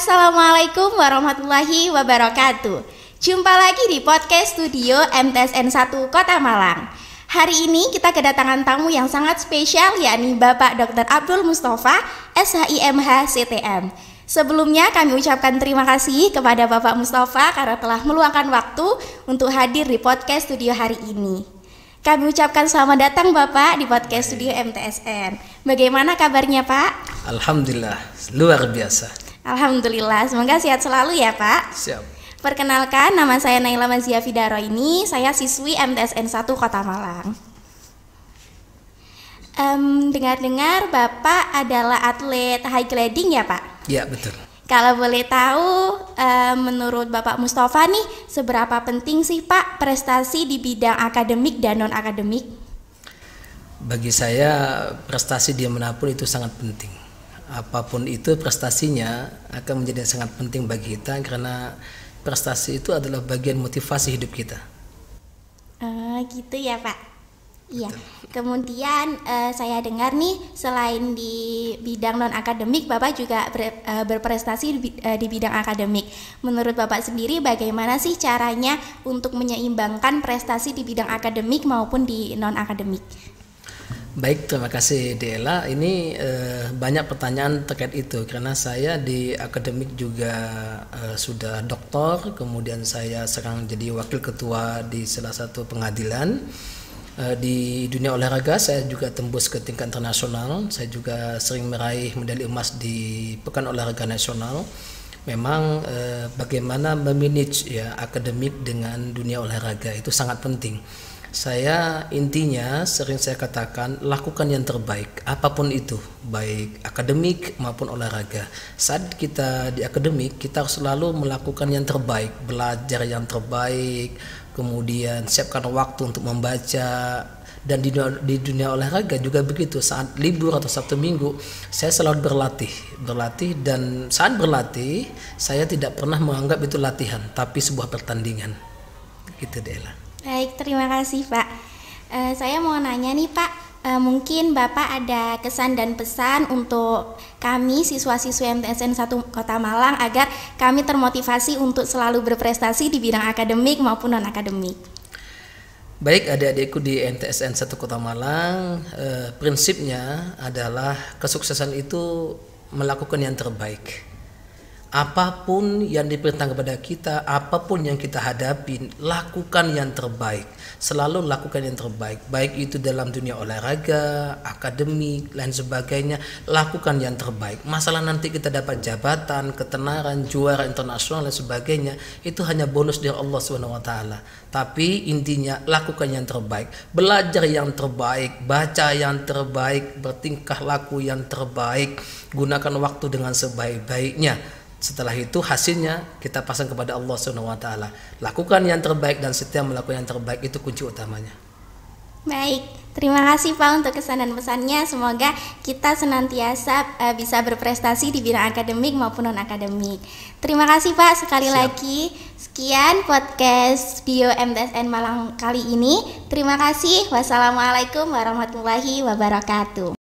Assalamualaikum warahmatullahi wabarakatuh. Jumpa lagi di podcast studio MTSN 1 Kota Malang. Hari ini kita kedatangan tamu yang sangat spesial yakni Bapak Dr. Abdul Mustafa, SHIMH CTM. Sebelumnya kami ucapkan terima kasih kepada Bapak Mustafa karena telah meluangkan waktu untuk hadir di podcast studio hari ini. Kami ucapkan selamat datang Bapak di podcast studio MTSN. Bagaimana kabarnya Pak? Alhamdulillah, luar biasa. Alhamdulillah, semoga sehat selalu ya Pak. Siap. Perkenalkan, nama saya Naila Mazia Fidaro ini, saya siswi MTSN 1 Kota Malang. Um, dengar-dengar Bapak adalah atlet high gliding ya Pak? Ya betul. Kalau boleh tahu, um, menurut Bapak Mustafa nih, seberapa penting sih Pak prestasi di bidang akademik dan non-akademik? Bagi saya, prestasi di manapun itu sangat penting apapun itu prestasinya akan menjadi sangat penting bagi kita karena prestasi itu adalah bagian motivasi hidup kita. Uh, gitu ya Pak. Iya. Kemudian uh, saya dengar nih selain di bidang non akademik, bapak juga ber, uh, berprestasi di, uh, di bidang akademik. Menurut bapak sendiri, bagaimana sih caranya untuk menyeimbangkan prestasi di bidang akademik maupun di non akademik? Baik, terima kasih Dela. Ini eh, banyak pertanyaan terkait itu karena saya di akademik juga eh, sudah doktor, kemudian saya sekarang jadi wakil ketua di salah satu pengadilan. Eh, di dunia olahraga saya juga tembus ke tingkat internasional. Saya juga sering meraih medali emas di Pekan Olahraga Nasional. Memang eh, bagaimana memanage ya akademik dengan dunia olahraga itu sangat penting saya intinya sering saya katakan lakukan yang terbaik apapun itu baik akademik maupun olahraga saat kita di akademik kita harus selalu melakukan yang terbaik belajar yang terbaik kemudian siapkan waktu untuk membaca dan di dunia, di dunia olahraga juga begitu saat libur atau sabtu minggu saya selalu berlatih berlatih dan saat berlatih saya tidak pernah menganggap itu latihan tapi sebuah pertandingan gitu Dela. Baik, terima kasih Pak. Uh, saya mau nanya nih Pak, uh, mungkin Bapak ada kesan dan pesan untuk kami siswa-siswa MTSN 1 Kota Malang agar kami termotivasi untuk selalu berprestasi di bidang akademik maupun non-akademik. Baik adik-adikku di MTSN 1 Kota Malang, uh, prinsipnya adalah kesuksesan itu melakukan yang terbaik apapun yang diperintah kepada kita, apapun yang kita hadapi, lakukan yang terbaik. Selalu lakukan yang terbaik, baik itu dalam dunia olahraga, akademik, lain sebagainya. Lakukan yang terbaik. Masalah nanti kita dapat jabatan, ketenaran, juara internasional dan sebagainya, itu hanya bonus dari Allah SWT. Tapi intinya lakukan yang terbaik, belajar yang terbaik, baca yang terbaik, bertingkah laku yang terbaik, gunakan waktu dengan sebaik-baiknya setelah itu hasilnya kita pasang kepada Allah Subhanahu wa taala. Lakukan yang terbaik dan setiap melakukan yang terbaik itu kunci utamanya. Baik, terima kasih Pak untuk kesan dan pesannya. Semoga kita senantiasa uh, bisa berprestasi di bidang akademik maupun non akademik. Terima kasih Pak sekali Siap. lagi. Sekian podcast Bio MTSN Malang kali ini. Terima kasih. Wassalamualaikum warahmatullahi wabarakatuh.